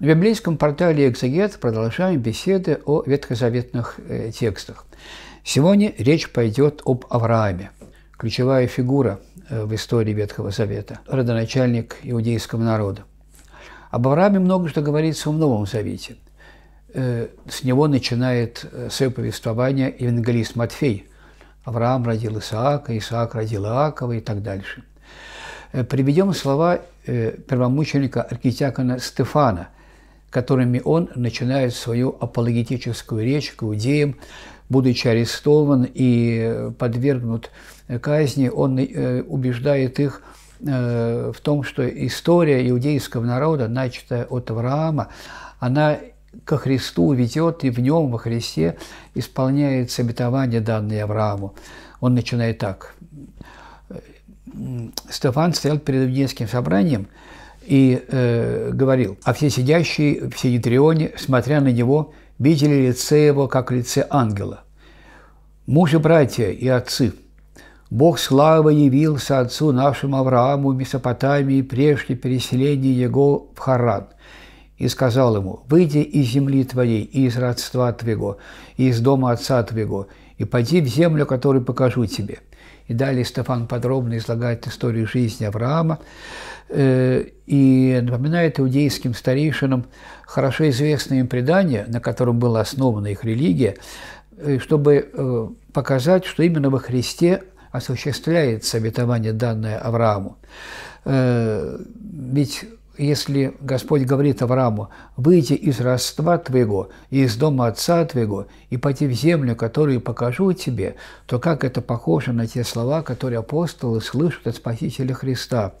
В библейском портале «Экзегет» продолжаем беседы о ветхозаветных э, текстах. Сегодня речь пойдет об Аврааме, ключевая фигура э, в истории Ветхого Завета, родоначальник иудейского народа. Об Аврааме много что говорится в Новом Завете. Э, с него начинает свое повествование евангелист Матфей. Авраам родил Исаака, Исаак родил Иакова и так дальше. Приведем слова первомученика архитиакона Стефана – которыми он начинает свою апологетическую речь к иудеям, будучи арестован и э, подвергнут э, казни, он э, убеждает их в том, что история иудейского народа, начатая от Авраама, она ко Христу ведет, и в нем, во Христе, исполняется обетование, данное Аврааму. Он начинает так. Стефан стоял перед иудейским собранием, и э, говорил, «А все сидящие в Синетрионе, смотря на него, видели лице его, как лице ангела. Мужи, братья и отцы, Бог славы явился отцу нашему Аврааму в Месопотамии прежде переселения его в Харан» и сказал ему, «Выйди из земли твоей, и из родства твоего, и из дома отца твоего, и пойди в землю, которую покажу тебе». И далее Стефан подробно излагает историю жизни Авраама э, и напоминает иудейским старейшинам хорошо известное им предание, на котором была основана их религия, э, чтобы э, показать, что именно во Христе осуществляется обетование, данное Аврааму. Ведь если Господь говорит Аврааму, «Выйди из родства твоего и из дома отца твоего, и пойди в землю, которую покажу тебе», то как это похоже на те слова, которые апостолы слышат от Спасителя Христа?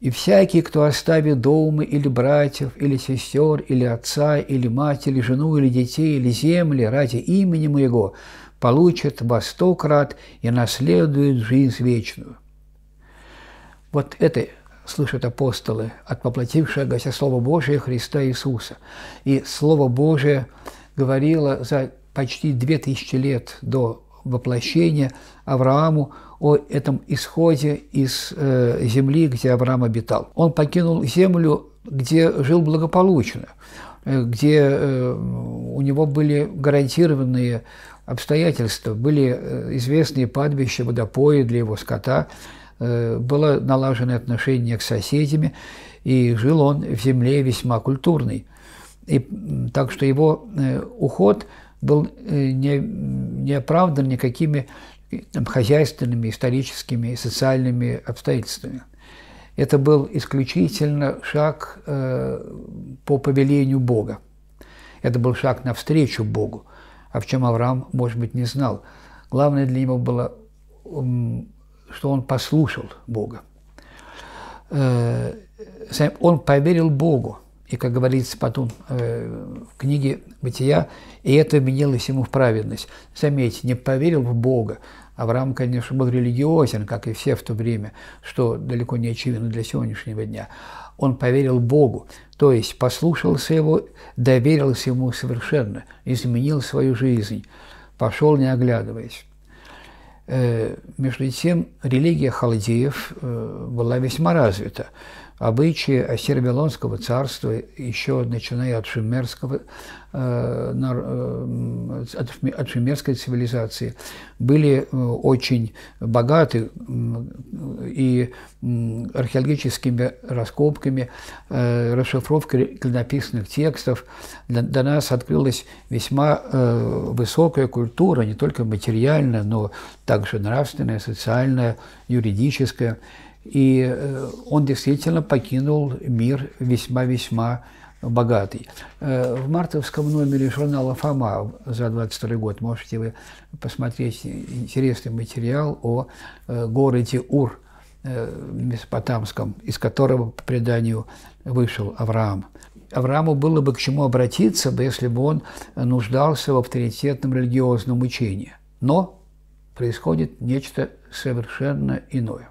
«И всякий, кто оставит дома или братьев, или сестер, или отца, или мать, или жену, или детей, или земли ради имени моего, получит во сто крат и наследует жизнь вечную». Вот это слышат апостолы от воплотившегося Слова Божия Христа Иисуса. И Слово Божие говорило за почти две тысячи лет до воплощения Аврааму о этом исходе из э, земли, где Авраам обитал. Он покинул землю, где жил благополучно, э, где э, у него были гарантированные обстоятельства, были э, известные падбища, водопои для его скота – Э, было налажено отношение к соседями, и жил он в земле весьма культурный. И, так что его э, уход был э, не, не оправдан никакими там, хозяйственными, историческими и социальными обстоятельствами. Это был исключительно шаг э, по повелению Бога. Это был шаг навстречу Богу, о а чем Авраам, может быть, не знал. Главное для него было что он послушал Бога. Э, он поверил Богу, и, как говорится потом э, в книге «Бытия», и это вменилось ему в праведность. Заметьте, не поверил в Бога. Авраам, конечно, был религиозен, как и все в то время, что далеко не очевидно для сегодняшнего дня. Он поверил Богу, то есть послушался его, доверился ему совершенно, изменил свою жизнь, пошел не оглядываясь. Э, между тем, религия халдеев э, была весьма развита обычаи Сербилонского царства, еще начиная от шумерского, э, э, от шумерской цивилизации, были э, очень богаты и археологическими раскопками, расшифровкой клинописных текстов. До нас открылась весьма высокая культура, не только материальная, но также нравственная, социальная, юридическая – и э, он действительно покинул мир весьма-весьма богатый. Э, в мартовском номере журнала «Фома» за 22 год можете вы посмотреть интересный материал о э, городе Ур, месопотамском, из которого, по преданию, вышел Авраам. Аврааму было бы к чему обратиться, если бы он нуждался в авторитетном религиозном учении. Но происходит нечто совершенно иное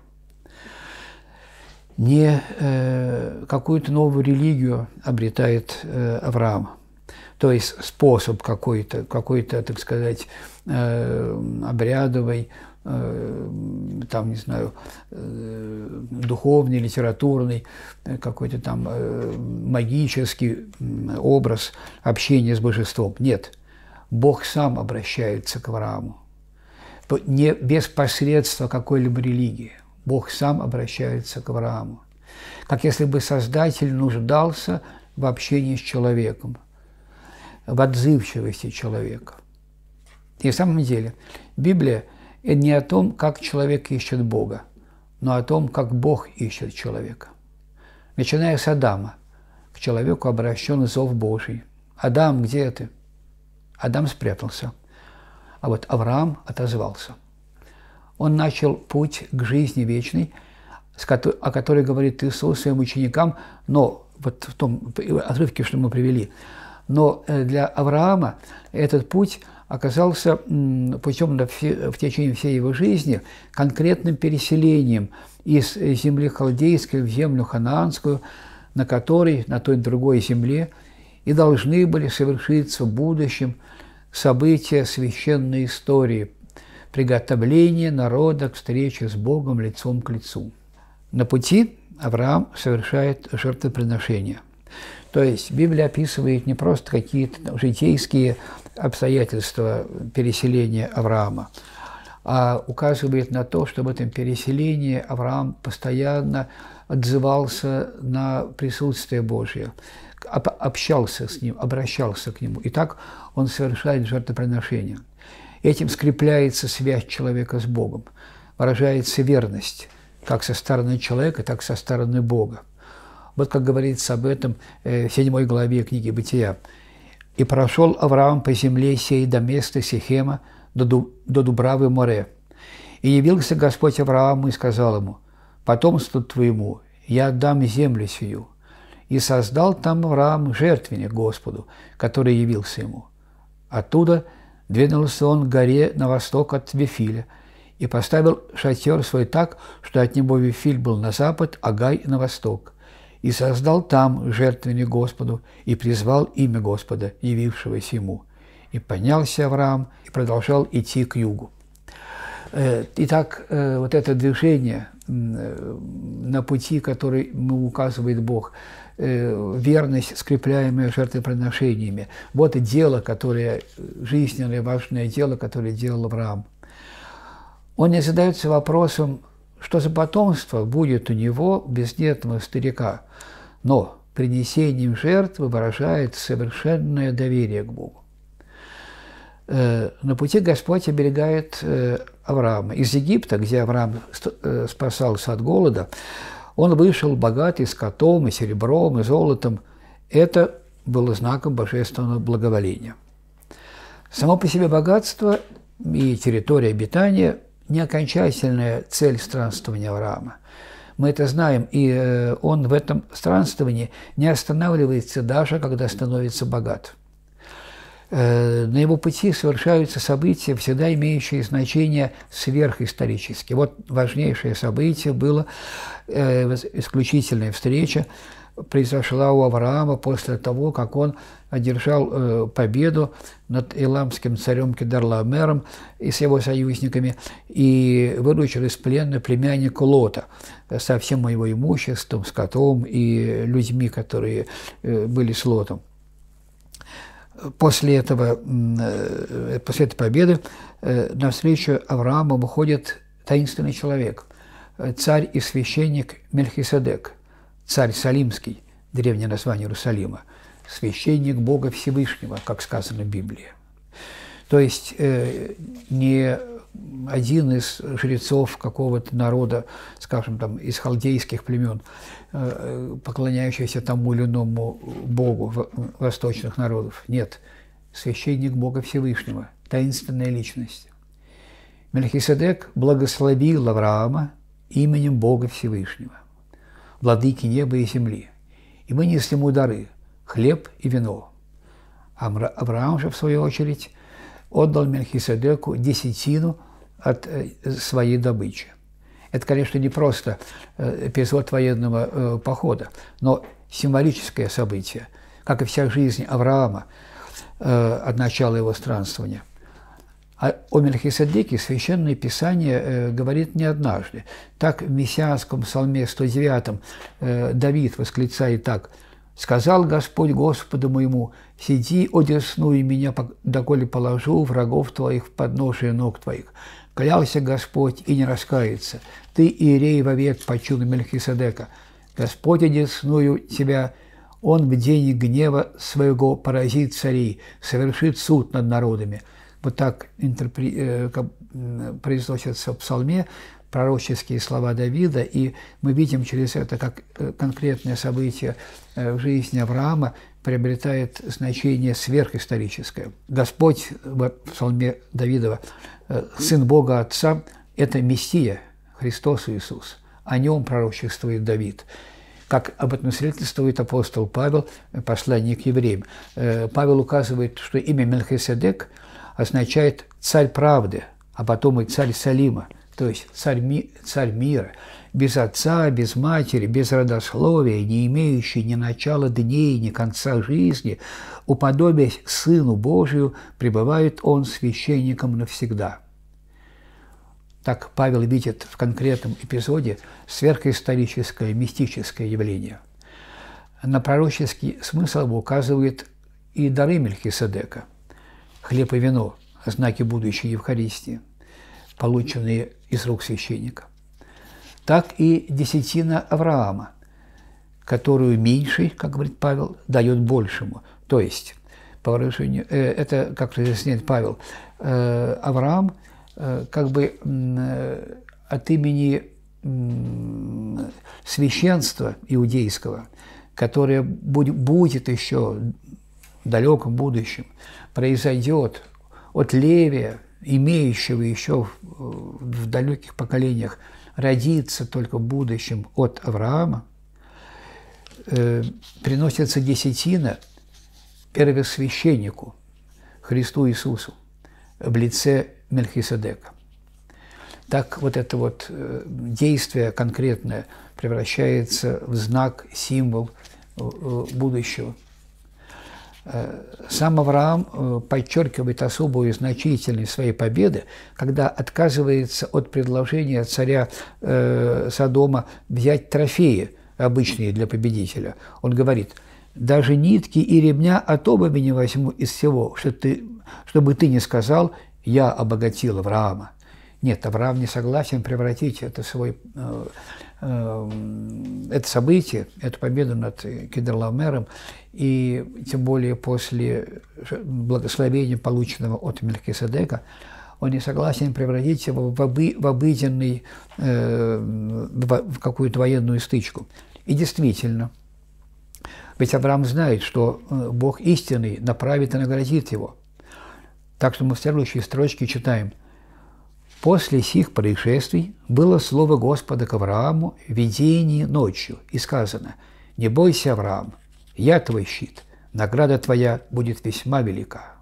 не э, какую-то новую религию обретает э, Авраам, то есть способ какой-то, какой-то, так сказать, э, обрядовый, э, там, не знаю, э, духовный, литературный, э, какой-то там э, магический образ общения с божеством. Нет, Бог сам обращается к Аврааму, не без посредства какой-либо религии. Бог сам обращается к Аврааму. Как если бы Создатель нуждался в общении с человеком, в отзывчивости человека. И в самом деле Библия – это не о том, как человек ищет Бога, но о том, как Бог ищет человека. Начиная с Адама, к человеку обращен зов Божий. «Адам, где ты?» Адам спрятался, а вот Авраам отозвался. Он начал путь к жизни вечной, о которой говорит Иисус своим ученикам, но вот в том отрывке, что мы привели. Но э, для Авраама этот путь оказался путем в течение всей его жизни конкретным переселением из земли халдейской в землю ханаанскую, на которой, на той другой земле, и должны были совершиться в будущем события священной истории – приготовление народа к встрече с Богом лицом к лицу. На пути Авраам совершает жертвоприношение. То есть Библия описывает не просто какие-то житейские обстоятельства переселения Авраама, а указывает на то, что в этом переселении Авраам постоянно отзывался на присутствие Божье, общался с ним, обращался к нему. И так он совершает жертвоприношение – Этим скрепляется связь человека с Богом, выражается верность как со стороны человека, так со стороны Бога. Вот как говорится об этом э, в 7 главе книги «Бытия». «И прошел Авраам по земле сей до места Сихема, до, до Дубравы море. И явился Господь Аврааму и сказал ему, «Потомству твоему я отдам землю сию». И создал там Авраам жертвенник Господу, который явился ему. Оттуда – Двинулся он к горе на восток от Вифиля и поставил шатер свой так, что от него Вифиль был на запад, а Гай – на восток. И создал там жертвенник Господу, и призвал имя Господа, явившегося ему. И поднялся Авраам, и продолжал идти к югу. Э, итак, э, вот это движение э, на пути, который ему указывает Бог – Э, верность, скрепляемая жертвоприношениями. Вот и дело, которое, жизненное, важное дело, которое делал Авраам. Он не задается вопросом, что за потомство будет у него бездетного старика, но принесением жертвы выражает совершенное доверие к Богу. Э, на пути Господь оберегает э, Авраама. Из Египта, где Авраам спасался от голода, он вышел богатый с котом и серебром и золотом. Это было знаком божественного благоволения. Само по себе богатство и территория обитания – не окончательная цель странствования Авраама. Мы это знаем, и э, он в этом странствовании не останавливается даже, когда становится богат. Э, на его пути совершаются события, всегда имеющие значение сверхисторически. Вот важнейшее событие было э, исключительная встреча произошла у Авраама после того, как он одержал э, победу над иламским царем Кедарламером и с его союзниками и выручил из плена племянника Лота со всем его имуществом, скотом и людьми, которые были с Лотом после, этого, э, после этой победы э, на встречу Аврааму выходит таинственный человек, э, царь и священник Мельхиседек, царь Салимский, древнее название Иерусалима, священник Бога Всевышнего, как сказано в Библии. То есть не один из жрецов какого-то народа, скажем, там, из халдейских племен, э, поклоняющийся тому или иному богу восточных народов. Нет, священник Бога Всевышнего, таинственная личность. Мельхиседек благословил Авраама именем Бога Всевышнего, владыки неба и земли. И мы несли ему дары – хлеб и вино. А Авраам же, в свою очередь, отдал Мельхиседеку десятину от э, своей добычи. Это, конечно, не просто эпизод военного э, похода, но символическое событие, как и вся жизнь Авраама э, от начала его странствования. А о Мельхиседеке Священное Писание говорит не однажды. Так в мессианском псалме 109 Давид восклицает так – Сказал Господь Господу моему, «Сиди, одесную меня, доколе положу врагов твоих в подножие ног твоих». Клялся Господь и не раскается. Ты, Иерей, вовек по чуду Мельхиседека. Господь одесную тебя, он в день гнева своего поразит царей, совершит суд над народами. Вот так интерпре... Э, произносится в псалме пророческие слова Давида, и мы видим через это, как э, конкретное событие э, в жизни Авраама приобретает значение сверхисторическое. Господь э, в псалме Давидова, Сын Бога Отца, это Мессия, Христос Иисус. О нем пророчествует Давид как об этом свидетельствует апостол Павел, посланник евреям. Павел указывает, что имя Мельхиседек означает «царь правды», а потом и «царь Салима», то есть царь, ми, царь мира, без отца, без матери, без родословия, не имеющий ни начала дней, ни конца жизни, уподобясь Сыну Божию, пребывает он священником навсегда. Так Павел видит в конкретном эпизоде сверхисторическое мистическое явление. На пророческий смысл указывает и дары Мельхиседека – хлеб и вино – знаки будущей Евхаристии – полученные из рук священника. Так и десятина Авраама, которую меньший, как говорит Павел, дает большему. То есть, по выражению, э, это, как разъясняет Павел, э, Авраам э, как бы от имени священства иудейского, которое будет еще в далеком будущем, произойдет от Левия, имеющего еще в э, далеких поколениях родиться только в будущем от Авраама, э, приносится десятина первосвященнику Христу Иисусу в лице Мельхиседека. Так вот это вот э, действие конкретное превращается в знак, символ э, будущего. Э, сам Авраам э, подчеркивает особую значительность своей победы, когда отказывается от предложения царя э, Содома взять трофеи, обычные для победителя. Он говорит, «Даже нитки и ремня от обуви не возьму из всего, что ты, чтобы ты не сказал, я обогатил Авраама». Нет, Авраам не согласен превратить это свой Эм, это событие, это победа над Кедерламером, и тем более после благословения, полученного от Мелькиседека, он не согласен превратить его в, обыденный, э, в какую-то военную стычку. И действительно, ведь Авраам знает, что э, Бог истинный направит и наградит его. Так что мы в следующей строчке читаем – После сих происшествий было слово Господа к Аврааму в видении ночью, и сказано, «Не бойся, Авраам, я твой щит, награда твоя будет весьма велика».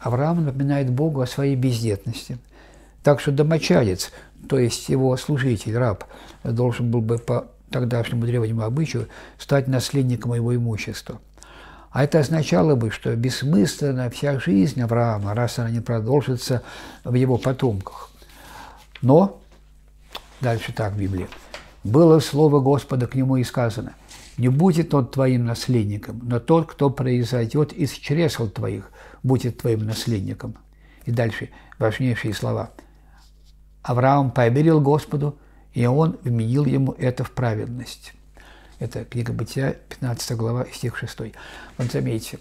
Авраам напоминает Богу о своей бездетности. Так что домочадец, то есть его служитель, раб, должен был бы по тогдашнему древнему обычаю стать наследником его имущества – а это означало бы, что бессмысленна вся жизнь Авраама, раз она не продолжится в его потомках. Но, дальше так в Библии, было слово Господа к нему и сказано, «Не будет он твоим наследником, но тот, кто произойдет из чресл твоих, будет твоим наследником». И дальше важнейшие слова. Авраам поверил Господу, и он вменил ему это в праведность. Это книга Бытия, 15 глава, стих 6. Он заметьте,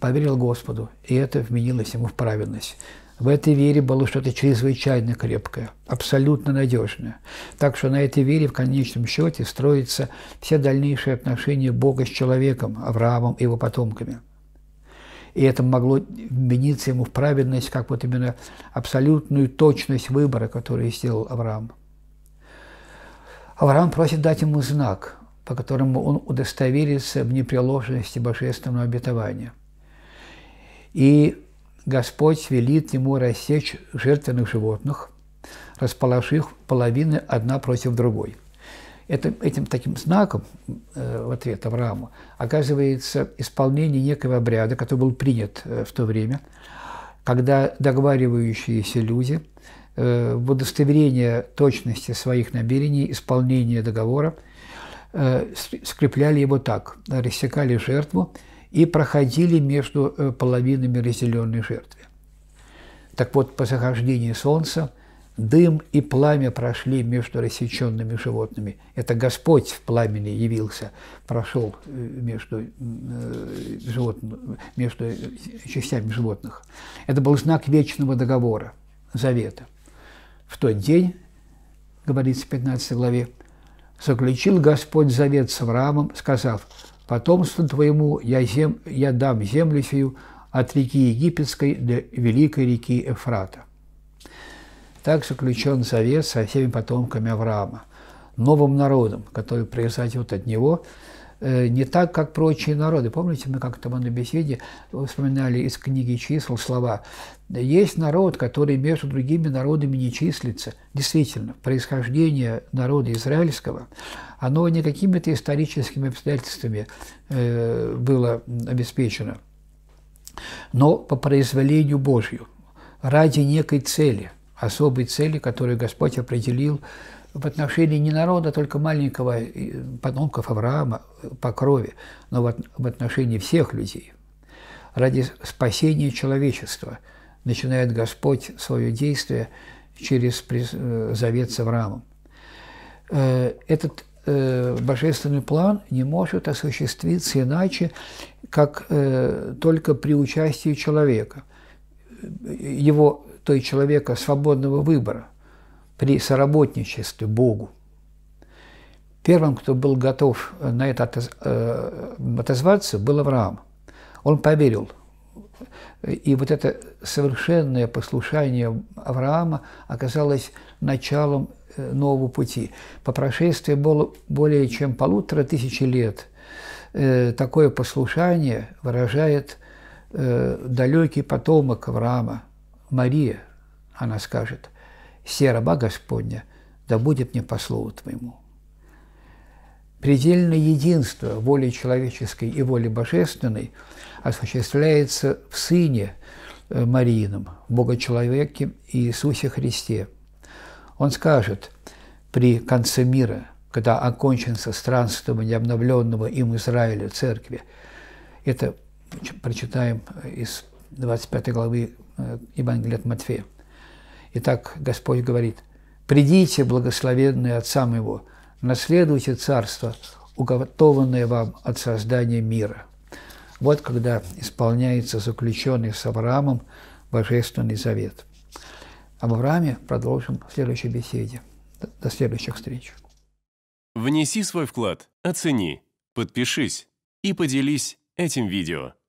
поверил Господу, и это вменилось ему в праведность. В этой вере было что-то чрезвычайно крепкое, абсолютно надежное. Так что на этой вере в конечном счете строятся все дальнейшие отношения Бога с человеком, Авраамом и его потомками. И это могло вмениться ему в праведность, как вот именно абсолютную точность выбора, который сделал Авраам. Авраам просит дать ему знак – по которому он удостоверится в непреложности божественного обетования. И Господь велит ему рассечь жертвенных животных, расположив половины одна против другой. Это, этим таким знаком э, в ответ Аврааму оказывается исполнение некого обряда, который был принят э, в то время, когда договаривающиеся люди э, в удостоверение точности своих намерений, исполнение договора – Э, скрепляли его так, рассекали жертву и проходили между э, половинами разделенной жертвы. Так вот, по захождении солнца дым и пламя прошли между рассеченными животными. Это Господь в пламени явился, прошел э, между, животным, между частями животных. Это был знак вечного договора, завета. В тот день, говорится в 15 главе, заключил Господь завет с Авраамом, сказав, «Потомству твоему я, зем... я дам землю сию от реки Египетской до великой реки Эфрата». Так заключен завет со всеми потомками Авраама, новым народом, который произойдет от него – Э, не так, как прочие народы. Помните, мы как-то на беседе вспоминали из книги чисел слова «Есть народ, который между другими народами не числится». Действительно, происхождение народа израильского, оно не какими-то историческими обстоятельствами э, было обеспечено, но по произволению Божью, ради некой цели, особой цели, которую Господь определил в отношении не народа, а только маленького э, потомков Авраама э, по крови, но в отношении всех людей. Ради спасения человечества начинает Господь свое действие через э, завет с Авраамом. Этот божественный план не может осуществиться иначе, как только при участии человека, его, то есть человека свободного выбора при соработничестве Богу. Первым, кто был готов э, на это э, отозваться, был Авраам. Он поверил. И вот это совершенное послушание Авраама оказалось началом э, нового пути. По прошествии было более чем полутора тысячи лет такое послушание выражает далекий потомок Авраама, Мария, она скажет – «Се раба Господня, да будет мне по слову Твоему». Предельное единство воли человеческой и воли божественной осуществляется в Сыне э, Мариином, Богочеловеке Иисусе Христе. Он скажет при конце мира, когда окончится странствование обновленного им Израиля церкви, это прочитаем из 25 главы э, Евангелия от Матфея – Итак, Господь говорит, «Придите, благословенные Отца Моего, наследуйте Царство, уготованное вам от создания мира». Вот когда исполняется заключенный с Авраамом Божественный Завет. Об Аврааме продолжим в следующей беседе. До следующих встреч. Внеси свой вклад, оцени, подпишись и поделись этим видео.